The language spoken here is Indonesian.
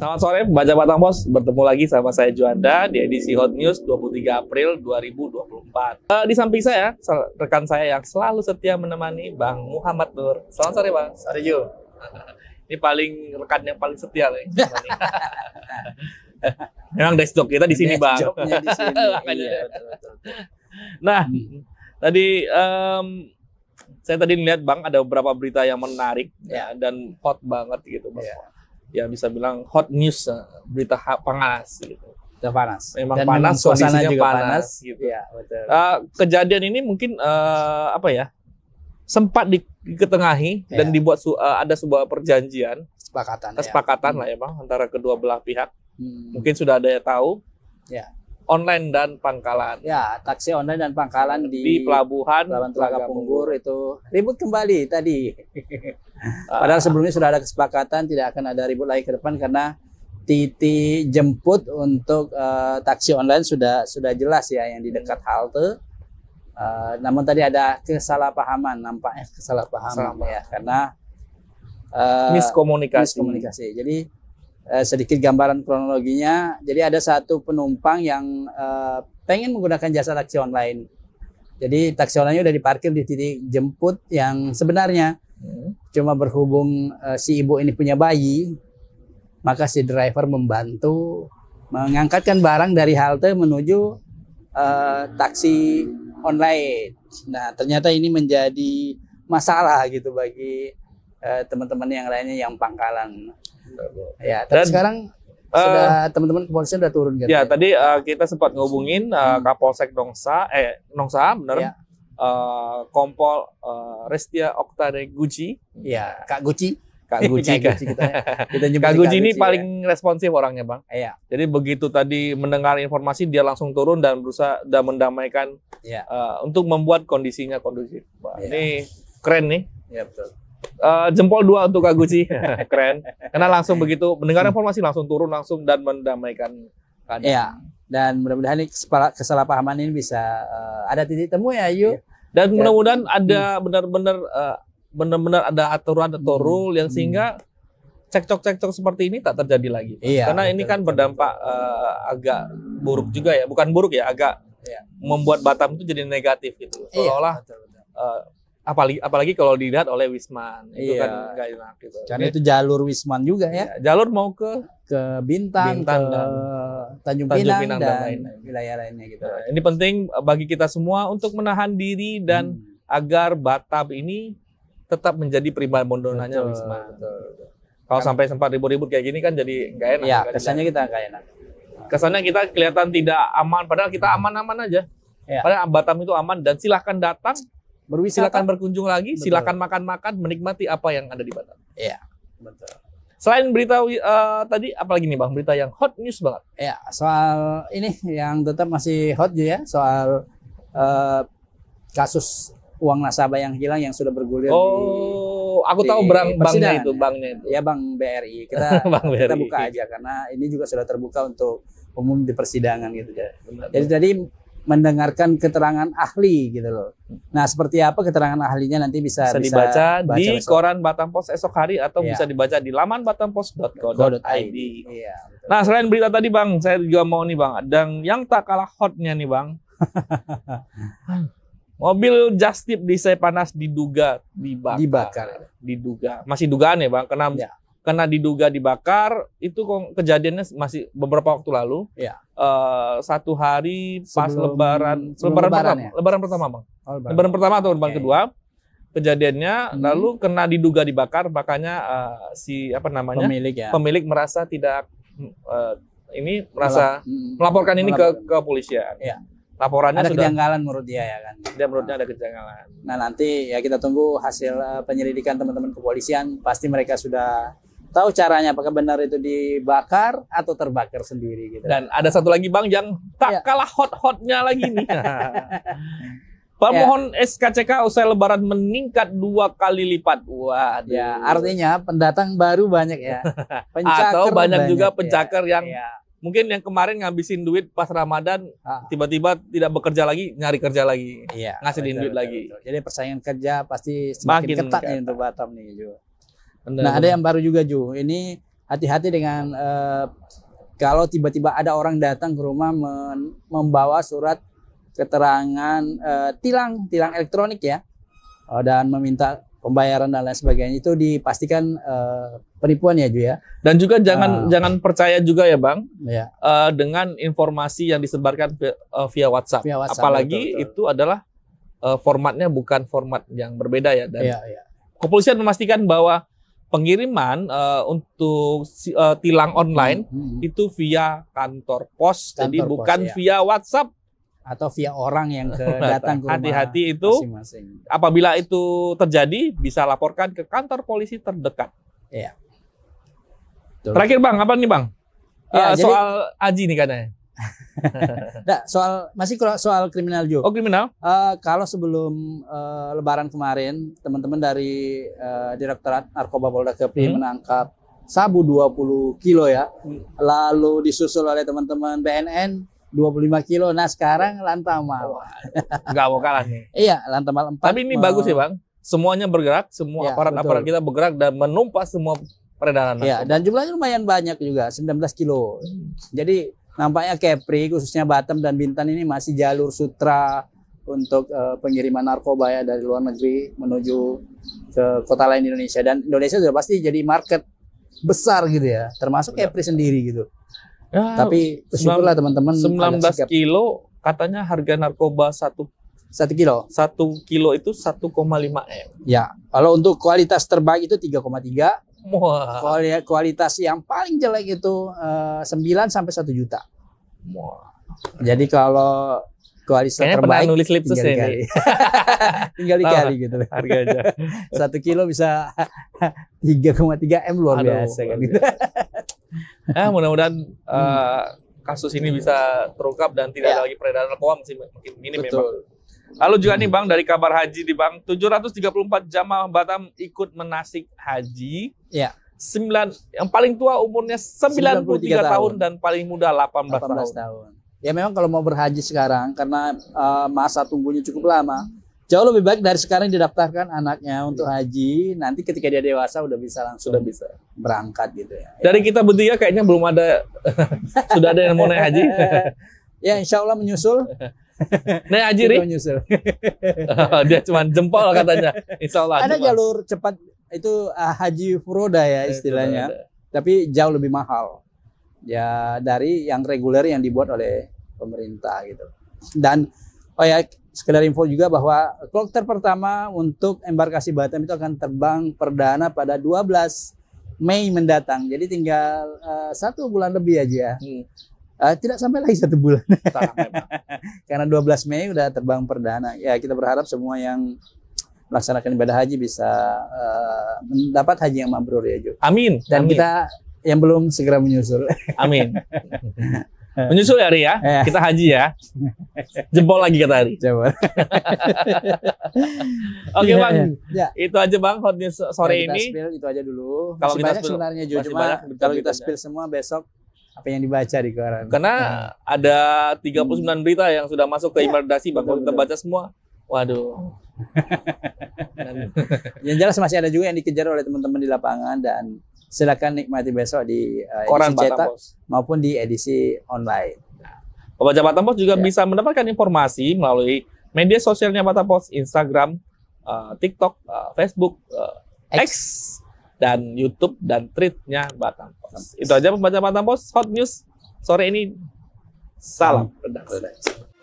Selamat sore, Baca Batang Bos. Bertemu lagi sama saya Juanda di edisi Hot News 23 April 2024. Uh, eh, di samping saya, rekan saya yang selalu setia menemani Bang Muhammad Nur. Selamat sore, Bang. Sore, Ju. Ini paling rekan yang paling setia nih. Memang desk job kita di sini, Bang. di sini. iya, betul, betul, Nah, hmm. tadi um, saya tadi melihat Bang ada beberapa berita yang menarik yeah. Ya, dan hot banget gitu, Bang. Yeah ya bisa bilang hot news eh, berita panas gitu. Dan panas. Memang Dan panas, suasana juga panas, panas gitu. Ya, betul. Uh, kejadian ini mungkin uh, apa ya? sempat diketengahi ya. dan iya. dibuat su ada sebuah perjanjian kesepakatan iya. kesepakatan ya. lah hmm. ya bang antara kedua belah pihak hmm. mungkin sudah ada yang tahu ya online dan pangkalan. Ya, taksi online dan pangkalan di, di pelabuhan, pelabuhan Telaga Punggur itu ribut kembali tadi. Padahal sebelumnya sudah ada kesepakatan tidak akan ada ribut lagi ke depan karena titik jemput untuk uh, taksi online sudah sudah jelas ya yang di dekat hmm. halte. Uh, namun tadi ada kesalahpahaman nampaknya kesalahpahaman, ya karena uh, miskomunikasi. miskomunikasi. Jadi Eh, sedikit gambaran kronologinya. Jadi ada satu penumpang yang eh, pengen menggunakan jasa taksi online. Jadi taksi online udah diparkir di titik jemput yang sebenarnya. Hmm. Cuma berhubung eh, si ibu ini punya bayi, maka si driver membantu mengangkatkan barang dari halte menuju eh, taksi online. Nah, ternyata ini menjadi masalah gitu bagi eh, teman-teman yang lainnya yang pangkalan. Ya, tapi Dan, sekarang eh, sudah teman-teman kepolisian sudah turun gitu. Ya, ya, tadi uh, kita sempat ngubungin uh, Kapolsek Nongsa eh Nongsa benar. Ya. Uh, Kompol uh, Restia Oktare Guci. Iya, Kak Guci. Kak Guci kan. kita, ya. kita Kak Guci ini Guci, ya. paling ya. responsif orangnya, Bang. Iya. Jadi begitu tadi mendengar informasi dia langsung turun dan berusaha dan mendamaikan ya. uh, untuk membuat kondisinya kondusif. ya. ini keren nih. Iya, betul. Uh, jempol dua untuk Kak Gucci. keren. Karena langsung begitu mendengar informasi langsung turun langsung dan mendamaikan keadaan. Iya. Dan mudah-mudahan kesalahpahaman ini bisa uh, ada titik temu ya, Yu. Iya. Dan mudah-mudahan ada hmm. benar-benar hmm. benar-benar ada aturan atau rule yang hmm. sehingga cekcok-cekcok seperti ini tak terjadi lagi. Iya, Karena betul, ini kan berdampak uh, agak buruk juga ya, bukan buruk ya, agak iya. membuat Batam itu jadi negatif gitu. Iya, Seolah-olah iya, uh, apalagi apalagi kalau dilihat oleh Wisman itu iya. kan enggak enak gitu. Karena itu jalur Wisman juga ya. Iya, jalur mau ke ke Bintang, Bintang ke dan Tanjung, Pinang, Tanjung Pinang dan, dan lain -lain. wilayah lainnya gitu. Nah, ini penting bagi kita semua untuk menahan diri dan hmm. agar Batam ini tetap menjadi prima bondonanya Wisman. Betul, betul. Kalau sampai sempat ribut-ribut kayak gini kan jadi enggak enak. Iya, kesannya kita enggak enak. Kesannya kita kelihatan tidak aman, padahal kita hmm. aman-aman aja. Ya. Padahal Batam itu aman dan silahkan datang berwisata. Silakan berkunjung lagi, Betul. silakan makan-makan, menikmati apa yang ada di Batam. Iya. Betul. Selain berita uh, tadi, apalagi nih Bang, berita yang hot news banget. Iya soal ini yang tetap masih hot ya, soal uh, kasus uang nasabah yang hilang yang sudah bergulir Oh, di, aku tahu bank banknya itu, banknya itu. Ya, Bank iya, BRI. Kita bank BRI. kita buka aja karena ini juga sudah terbuka untuk umum di persidangan gitu ya. Benar, Jadi benar. tadi mendengarkan keterangan ahli gitu loh. Nah, seperti apa keterangan ahlinya nanti bisa bisa, dibaca baca di besok. koran Batam Pos esok hari atau ya. bisa dibaca di laman batampos.co.id. Iya. Nah, selain berita tadi Bang, saya juga mau nih Bang, dan yang tak kalah hotnya nih Bang. Mobil Justip di panas diduga dibakar. dibakar. Diduga. Masih dugaan ya Bang, kena ya karena diduga dibakar itu kok kejadiannya masih beberapa waktu lalu ya. uh, satu hari pas sebelum, lebaran sebelum lebaran, lebaran pertama ya? lebaran pertama bang oh, lebaran. lebaran pertama atau lebaran okay. kedua kejadiannya hmm. lalu kena diduga dibakar makanya uh, si apa namanya pemilik ya pemilik merasa tidak uh, ini merasa Melap hmm. melaporkan ini melaporkan. ke kepolisian ya laporannya ada sudah kejanggalan menurut dia ya kan dia menurutnya ada kejanggalan nah nanti ya kita tunggu hasil penyelidikan teman-teman kepolisian pasti mereka sudah tahu caranya apakah benar itu dibakar atau terbakar sendiri gitu. Dan ada satu lagi Bang yang tak ya. kalah hot-hotnya lagi nih. Pemohon ya. SKCK usai lebaran meningkat dua kali lipat. Wah, ya artinya pendatang baru banyak ya. Pencaker atau banyak, banyak juga pencaker ya. yang ya. mungkin yang kemarin ngabisin duit pas Ramadan ah. tiba-tiba ah. tidak bekerja lagi, nyari kerja lagi. Iya. Ngasihin duit lagi. Betul. Jadi persaingan kerja pasti semakin Makin ketat. nih untuk Batam nih juga. Benar, nah ada yang baru juga Ju. Ini hati-hati dengan uh, kalau tiba-tiba ada orang datang ke rumah membawa surat keterangan uh, tilang tilang elektronik ya uh, dan meminta pembayaran dan lain sebagainya itu dipastikan uh, penipuan ya Ju ya. Dan juga jangan uh, jangan percaya juga ya Bang ya. Uh, dengan informasi yang disebarkan via, uh, via, WhatsApp. via WhatsApp. Apalagi betul, betul. itu adalah uh, formatnya bukan format yang berbeda ya dan ya, ya. kepolisian memastikan bahwa pengiriman uh, untuk uh, tilang online hmm, hmm, hmm. itu via kantor pos, kantor jadi pos, bukan ya. via WhatsApp atau via orang yang ke datang ke rumah. Hati-hati itu. Masing-masing. Apabila itu terjadi, bisa laporkan ke kantor polisi terdekat. Iya. Terakhir bang, apa nih bang? Ya, uh, jadi, soal Aji nih katanya. nah, soal masih soal kriminal juga. Oh kriminal? Uh, kalau sebelum uh, Lebaran kemarin teman-teman dari uh, Direktorat Narkoba Polda Kepri hmm. menangkap sabu 20 kilo ya, hmm. lalu disusul oleh teman-teman BNN 25 kilo. Nah sekarang lantamal. Gak mau kalah nih. iya lantamal 4. Tapi ini mau... bagus ya bang. Semuanya bergerak, semua iya, aparat-aparat ya, kita bergerak dan menumpas semua peredaran iya, narkoba. dan jumlahnya lumayan banyak juga, 19 kilo. Hmm. Jadi nampaknya Kepri khususnya Batam dan Bintan ini masih jalur sutra untuk uh, pengiriman narkoba ya dari luar negeri menuju ke kota lain di Indonesia dan Indonesia sudah pasti jadi market besar gitu ya termasuk Kepri sendiri gitu. Ya, Tapi bersyukurlah teman-teman 19 kilo katanya harga narkoba satu satu kilo satu kilo itu 1,5 m ya kalau untuk kualitas terbaik itu 3,3 Wah. Wow. Kualitas yang paling jelek itu uh, eh, 9 sampai 1 juta. Wah. Wow. Jadi kalau kualitas Kayaknya terbaik nulis lip tinggal dikali. Ini. tinggal dikali gitu. Harga aja. Satu kilo bisa 3,3 M luar Aduh, biasa kan gitu. ah, mudah-mudahan hmm. uh, kasus ini bisa terungkap dan tidak ya. ada lagi peredaran narkoba masih makin minim Betul. memang. Lalu juga nih Bang dari kabar haji di Bang, 734 jamaah Batam ikut menasik haji. Iya. 9 yang paling tua umurnya 93, 93 tahun, tahun dan paling muda 18, 18 tahun. tahun. Ya memang kalau mau berhaji sekarang karena uh, masa tunggunya cukup lama, jauh lebih baik dari sekarang didaftarkan anaknya untuk iya. haji, nanti ketika dia dewasa udah bisa langsung sudah bisa berangkat gitu ya. Dari kita bertiga kayaknya belum ada sudah ada yang mau naik haji. ya insya Allah menyusul Nah, Ajiri. nyusul. dia cuma jempol katanya. Insya Allah. Ada jalur cepat itu uh, Haji Furoda ya istilahnya. Furoda. Tapi jauh lebih mahal. Ya dari yang reguler yang dibuat oleh pemerintah gitu. Dan oh ya sekedar info juga bahwa kloter pertama untuk embarkasi Batam itu akan terbang perdana pada 12 Mei mendatang. Jadi tinggal uh, satu bulan lebih aja. Hmm. Uh, tidak sampai lagi satu bulan. Karena 12 Mei udah terbang perdana. Ya kita berharap semua yang melaksanakan ibadah haji bisa uh, mendapat haji yang mabrur ya Jo. Amin. Dan Amin. kita yang belum segera menyusul. Amin. menyusul ya Ari ya. ya. Kita haji ya. Jempol lagi kata Ari. Jempol. Oke Bang. Iya, iya. Ya, Itu aja Bang hot news sore kita ini. Spill, itu aja dulu. Kalau kita spill, sebenarnya Jo, cuma kalau kita spill semua besok apa yang dibaca di koran. Karena nah. ada 39 hmm. berita yang sudah masuk ke iya, Imerdasi bakal kita baca semua. Waduh. dan, yang jelas masih ada juga yang dikejar oleh teman-teman di lapangan dan silakan nikmati besok di uh, koran cetak maupun di edisi online. Pembaca nah, Batam Pos juga ya. bisa mendapatkan informasi melalui media sosialnya Batam Pos, Instagram, uh, TikTok, uh, Facebook, uh, X. X dan YouTube dan tweetnya Batam Post. Itu aja pembaca Batam Post Hot News sore ini. Salam redaksi.